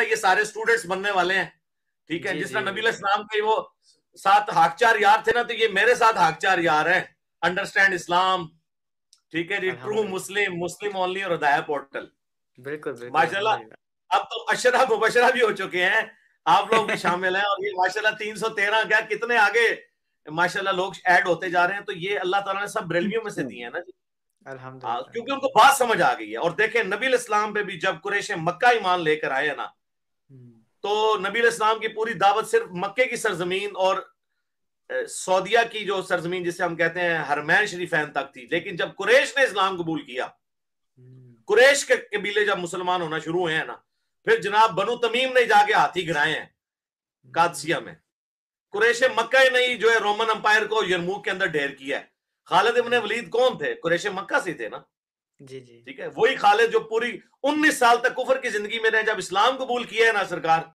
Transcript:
लगता है ये सारे स्टूडेंट्स बनने वाले हैं ठीक है जिस तरह नबील इस्लाम के वो साथ हाकचार यार थे ना तो ये मेरे साथ हाकचार यार है अंडरस्टैंड इस्लाम ठीक है जी ट्रू मुस्लिम मुस्लिम ओनली और हदाया पोर्टल बिल्कुल माशाल्लाह अब तो अशरा मुबशरा भी हो चुके हैं आप लोग भी शामिल हैं और ये माशाल्लाह तीन सौ तेरह क्या कितने आगे माशाल्लाह लोग ऐड होते जा रहे हैं तो ये अल्लाह ताला ने सब ब्रेलवियों में से दिए है ना जी हाँ, क्योंकि उनको बात समझ आ गई है और देखें नबील इस्लाम पे भी जब कुरेश मक्का ईमान लेकर आए ना तो नबी इस्लाम की पूरी दावत सिर्फ मक्के की सरजमीन और सऊदिया की जो सरजमीन जिसे हम कहते हैं हरमैन शरीफैन तक थी लेकिन जब कुरेश ने इस्लाम कबूल किया हम्म। कुरेश के कबीले जब मुसलमान होना शुरू हुए हैं ना फिर जनाब बनु तमीम ने जाके हाथी गिराए हैं हम्म। कादसिया में कुरेश मक्का ने ही जो है रोमन अंपायर को यरमूक के अंदर ढेर किया है खालिद इबन वलीद कौन थे कुरेश मक्का से थे ना जी जी ठीक है वही खालिद जो पूरी उन्नीस साल तक कुफर की जिंदगी में रहे जब इस्लाम कबूल किया है ना सरकार